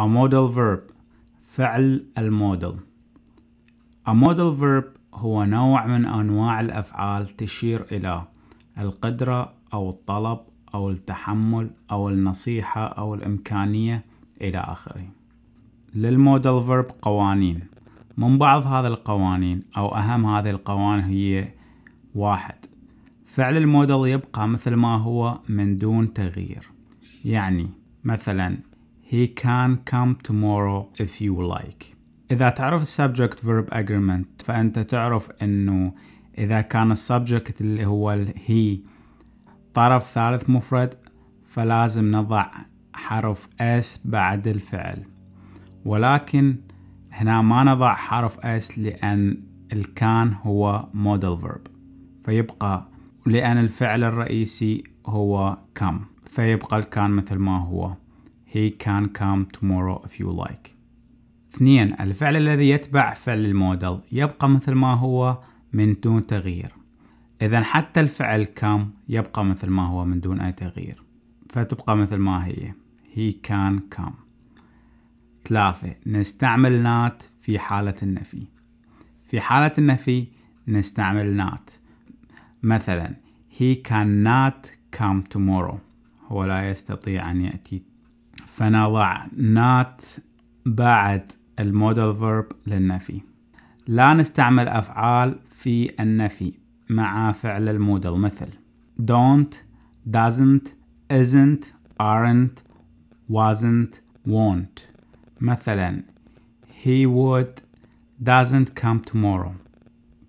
A modal verb فعل المودل A modal verb هو نوع من أنواع الأفعال تشير إلى القدرة أو الطلب أو التحمل أو النصيحة أو الإمكانية إلى آخره للمودل فيرب قوانين من بعض هذه القوانين أو أهم هذه القوانين هي واحد فعل المودل يبقى مثل ما هو من دون تغيير يعني مثلا He can come tomorrow if you like. إذا تعرف subject verb agreement فأنت تعرف إنه إذا كان subject اللي هو he طرف ثالث مفرد فلازم نضع حرف S بعد الفعل ولكن هنا ما نضع حرف S لأن الكان هو model verb فيبقى لأن الفعل الرئيسي هو come فيبقى الكان مثل ما هو He can come tomorrow if you like. اثنين الفعل الذي يتبع فعل المودل يبقى مثل ما هو من دون تغيير. إذا حتى الفعل come يبقى مثل ما هو من دون أي تغيير. فتبقى مثل ما هي. He can come. ثلاثة نستعمل not في حالة النفي. في حالة النفي نستعمل not. مثلا he cannot come tomorrow. هو لا يستطيع أن يأتي فنضع not بعد المودل فيرب للنفي لا نستعمل أفعال في النفي مع فعل المودل مثل don't doesn't isn't aren't wasn't won't مثلا he would doesn't come tomorrow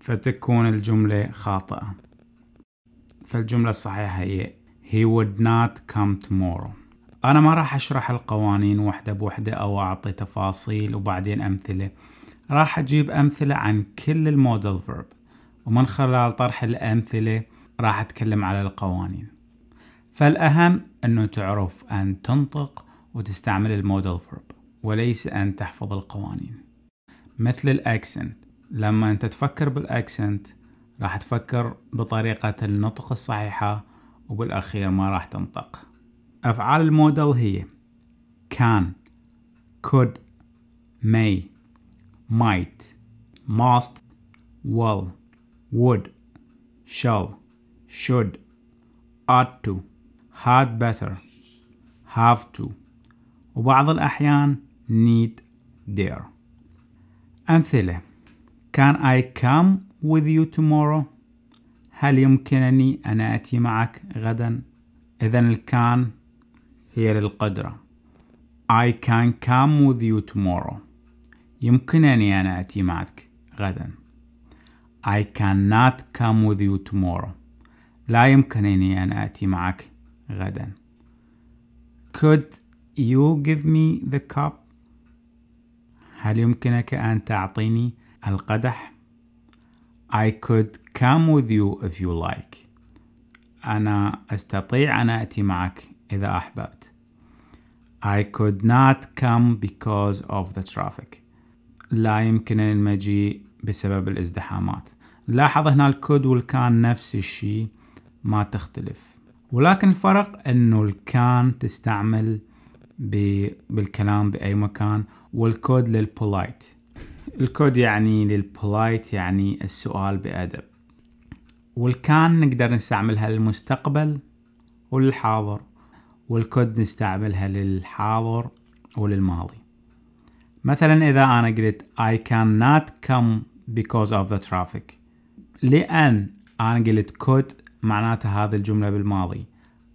فتكون الجملة خاطئة فالجملة الصحيحة هي he would not come tomorrow أنا ما راح أشرح القوانين وحدة بوحدة أو أعطي تفاصيل وبعدين أمثلة راح أجيب أمثلة عن كل المودل فيرب ومن خلال طرح الأمثلة راح أتكلم على القوانين فالأهم أنه تعرف أن تنطق وتستعمل المودل فيرب وليس أن تحفظ القوانين مثل الأكسنت لما أنت تفكر بالأكسنت راح تفكر بطريقة النطق الصحيحة وبالأخير ما راح تنطق أفعال المودل هي can could may might must will would shall should ought to had better have to وبعض الأحيان need there أمثلة Can I come with you tomorrow? هل يمكنني أن أتي معك غدا؟ إذا الكان هي للقدرة I can come with you tomorrow يمكنني أن أتي معك غدا I cannot come with you tomorrow لا يمكنني أن أتي معك غدا Could you give me the cup? هل يمكنك أن تعطيني القدح؟ I could come with you if you like. أنا أستطيع أن أتي معك إذا أحببت I could not come because of the traffic لا يمكن المجيء بسبب الازدحامات لاحظ هنا الكود والكان نفس الشيء ما تختلف ولكن الفرق انه الكان تستعمل بالكلام بأي مكان والكود للبولايت الكود يعني للبولايت يعني السؤال بأدب والكان نقدر نستعملها للمستقبل وللحاضر والكود نستعملها للحاضر وللماضي مثلا إذا أنا قلت I cannot come because of the traffic لأن أنا قلت could معناته هذه الجملة بالماضي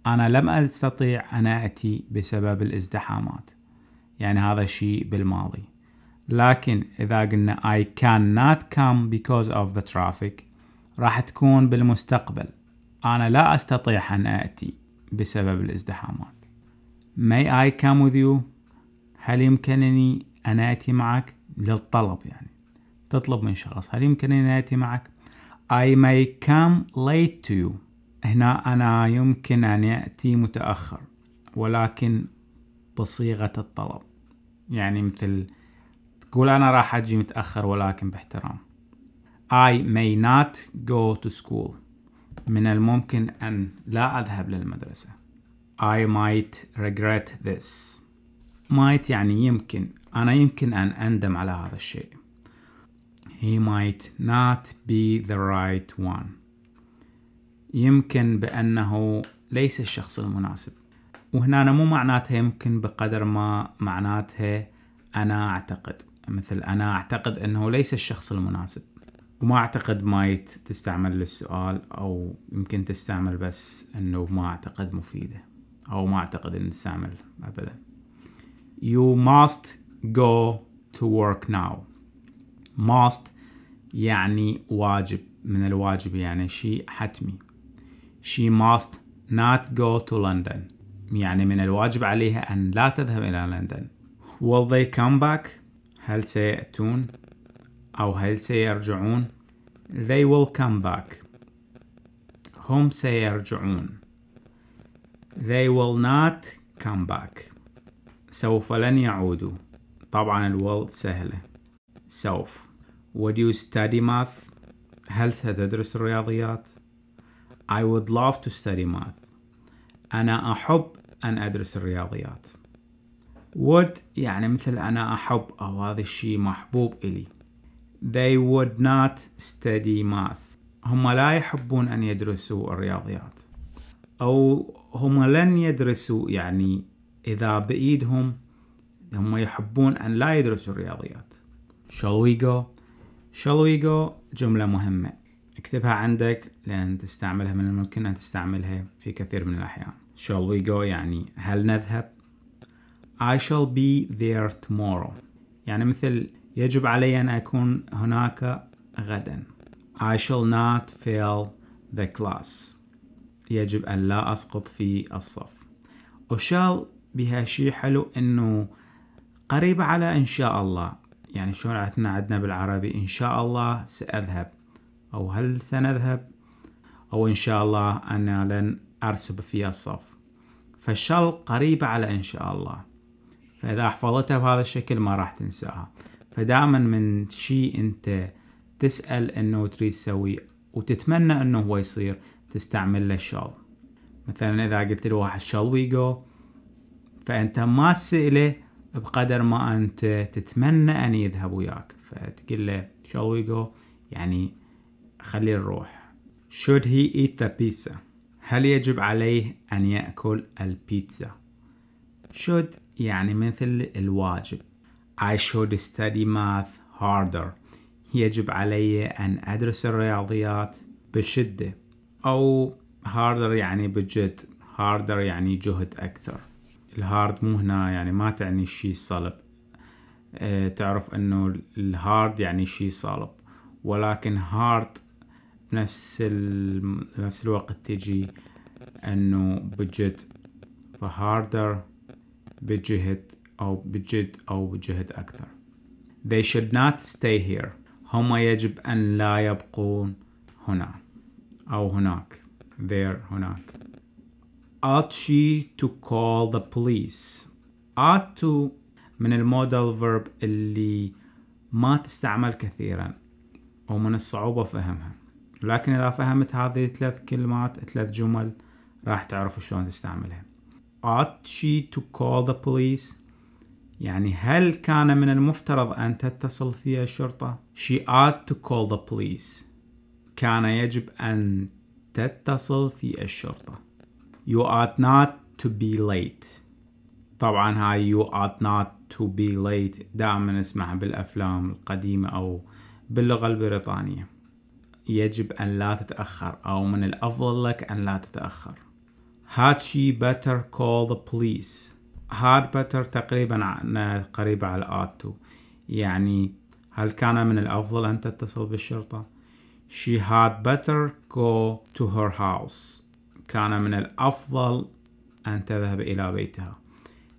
أنا لم أستطيع أن أتي بسبب الازدحامات يعني هذا الشيء بالماضي لكن إذا قلنا I cannot come because of the traffic راح تكون بالمستقبل أنا لا أستطيع أن آتي بسبب الازدحامات may I come with you هل يمكنني أن آتي معك للطلب يعني تطلب من شخص هل يمكنني أن آتي معك I may come late to you هنا أنا يمكن أن يأتي متأخر ولكن بصيغة الطلب يعني مثل تقول أنا راح أجي متأخر ولكن باحترام I may not go to school من الممكن أن لا أذهب للمدرسة I might regret this might يعني يمكن أنا يمكن أن أندم على هذا الشيء He might not be the right one يمكن بأنه ليس الشخص المناسب وهنا مو معناتها يمكن بقدر ما معناتها أنا أعتقد مثل أنا أعتقد أنه ليس الشخص المناسب وما اعتقد مايت تستعمل للسؤال او يمكن تستعمل بس انه ما اعتقد مفيدة او ما اعتقد ان تستعمل ابدا you must go to work now must يعني واجب من الواجب يعني شيء حتمي she must not go to London يعني من الواجب عليها أن لا تذهب إلى لندن will they come back هل سيأتون أو هل سيرجعون they will come back هم سيرجعون they will not come back سوف لن يعودوا طبعا الول سهلة سوف would you study math هل ستدرس الرياضيات I would love to study math أنا أحب أن أدرس الرياضيات would يعني مثل أنا أحب أو هذا الشيء محبوب إلي they would not study math هم لا يحبون أن يدرسوا الرياضيات أو هم لن يدرسوا يعني إذا بإيدهم هم يحبون أن لا يدرسوا الرياضيات shall we go shall we go جملة مهمة اكتبها عندك لأن تستعملها من الممكن أن تستعملها في كثير من الأحيان shall we go يعني هل نذهب I shall be there tomorrow يعني مثل يجب علي أن أكون هناك غدا I shall not fail the class يجب أن لا أسقط في الصف وشال بها شيء حلو إنه قريبة على إن شاء الله يعني شلون عندنا عندنا بالعربي إن شاء الله سأذهب أو هل سنذهب أو إن شاء الله أنا لن أرسب في الصف فالشال قريبة على إن شاء الله فإذا حفظتها بهذا الشكل ما راح تنساها فدائما من شيء انت تسأل انه تريد تسويه وتتمنى انه هو يصير تستعمل له shall مثلا اذا قلت لواحد شال وي جو فانت ما تسأله بقدر ما انت تتمنى ان يذهب وياك فتقول له شال وي جو يعني خلي نروح should he eat the pizza هل يجب عليه ان يأكل البيتزا should يعني مثل الواجب I should study math harder يجب علي أن أدرس الرياضيات بشدة أو harder يعني بجد harder يعني جهد أكثر الهارد مو هنا يعني ما تعني شيء صلب أه تعرف أنه الهارد يعني شيء صلب ولكن هارد بنفس نفس الوقت تجي أنه بجد فهاردر بجهد أو بجد أو بجهد أكثر They should not stay here هما يجب أن لا يبقون هنا أو هناك there هناك ought she to call the police ought to من المودال فيرب اللي ما تستعمل كثيرا ومن الصعوبة فهمها لكن إذا فهمت هذه ثلاث كلمات ثلاث جمل راح تعرف شلون تستعملها ought she to call the police يعني هل كان من المفترض أن تتصل في الشرطة؟ She ought to call the police. كان يجب أن تتصل في الشرطة. You ought not to be late. طبعا هاي you ought not to be late دائما نسمعها بالأفلام القديمة أو باللغة البريطانية. يجب أن لا تتأخر أو من الأفضل لك أن لا تتأخر. Had she better call the police? هاد بتر تقريبا قريبة على آتو يعني هل كان من الأفضل أن تتصل بالشرطة؟ She had better go to her house كان من الأفضل أن تذهب إلى بيتها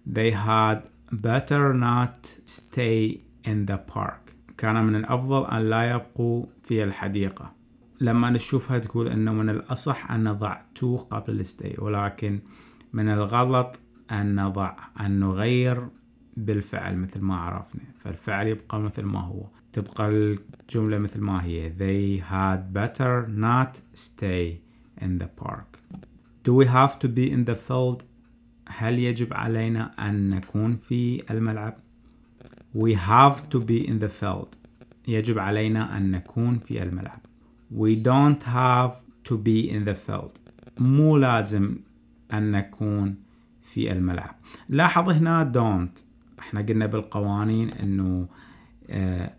They had better not stay in the park كان من الأفضل أن لا يبقوا في الحديقة لما نشوفها تقول أنه من الأصح أن نضع to قبل الستي ولكن من الغلط أن نضع أن نغير بالفعل مثل ما عرفنا فالفعل يبقى مثل ما هو تبقى الجملة مثل ما هي they had better not stay in the park do we have to be in the field هل يجب علينا أن نكون في الملعب we have to be in the field يجب علينا أن نكون في الملعب we don't have to be in the field مو لازم أن نكون في الملعب لاحظ هنا دونت احنا قلنا بالقوانين انه آه،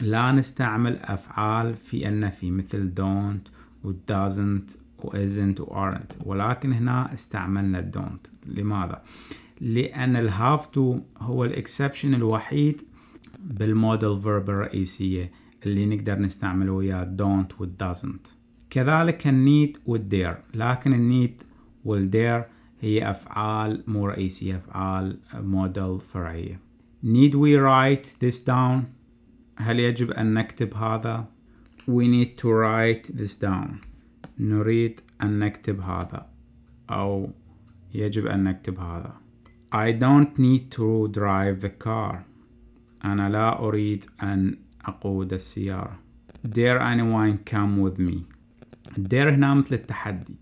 لا نستعمل افعال في النفي مثل don't و doesn't و isn't و aren't ولكن هنا استعملنا don't لماذا لان have تو هو الاكسبشن الوحيد بالموديل فيرب الرئيسيه اللي نقدر نستعمل وياه don't و doesn't كذلك النيت والدير لكن النيت والدير هي أفعال مو رئيسية أفعال موديل فرعية need we write this down هل يجب أن نكتب هذا we need to write this down نريد أن نكتب هذا أو يجب أن نكتب هذا I don't need to drive the car أنا لا أريد أن أقود السيارة Dare anyone come with me Dare هنا مثل التحدي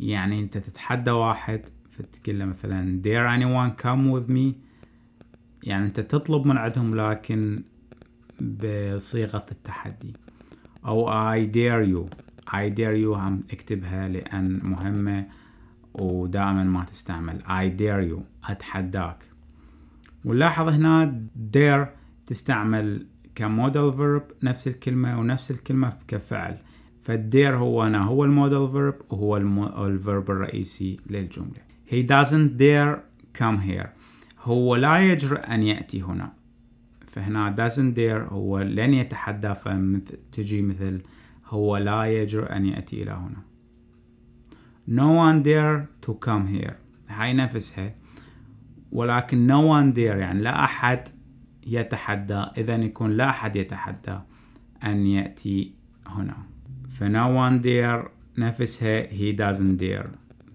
يعني انت تتحدى واحد فتقول له مثلا dare anyone come with me يعني انت تطلب من عندهم لكن بصيغة التحدي او oh, I dare you I dare you هم اكتبها لان مهمة ودائما ما تستعمل I dare you اتحداك ونلاحظ هنا dare تستعمل كمودل فيرب نفس الكلمة ونفس الكلمة كفعل فالدير هو أنا هو المودل فيرب وهو الفيرب الرئيسي للجملة He doesn't dare come here هو لا يجرؤ أن يأتي هنا فهنا doesn't dare هو لن يتحدى فتجي مثل هو لا يجرؤ أن يأتي إلى هنا No one dare to come here هاي نفسها ولكن no one dare يعني لا أحد يتحدى إذا يكون لا أحد يتحدى أن يأتي هنا ف no one نفسها he doesn't dare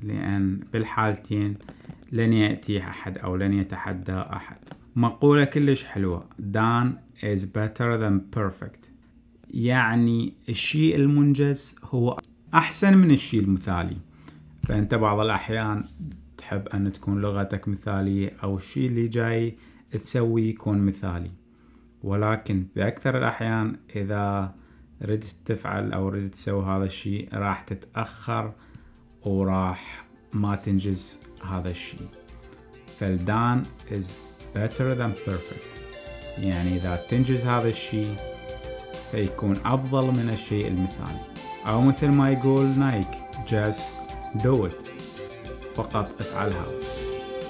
لأن بالحالتين لن يأتي أحد أو لن يتحدى أحد مقولة كلش حلوة done is better than perfect يعني الشيء المنجز هو أحسن من الشيء المثالي فأنت بعض الأحيان تحب أن تكون لغتك مثالية أو الشيء اللي جاي تسويه يكون مثالي ولكن بأكثر الأحيان إذا ردت تفعل او ردت تسوي هذا الشيء راح تتأخر وراح ما تنجز هذا الشيء فالدان is better than perfect يعني إذا تنجز هذا الشيء فيكون أفضل من الشيء المثالي أو مثل ما يقول نايك just do it فقط افعلها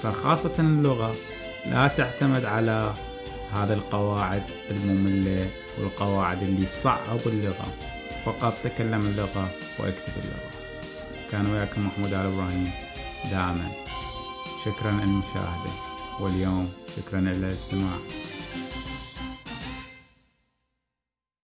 فخاصة اللغة لا تعتمد على هذا القواعد المملة والقواعد اللي صعب اللغة فقط تكلم اللغة واكتب اللغة كان وياكم محمود آل إبراهيم دائما شكرا للمشاهدة واليوم شكرا للاستماع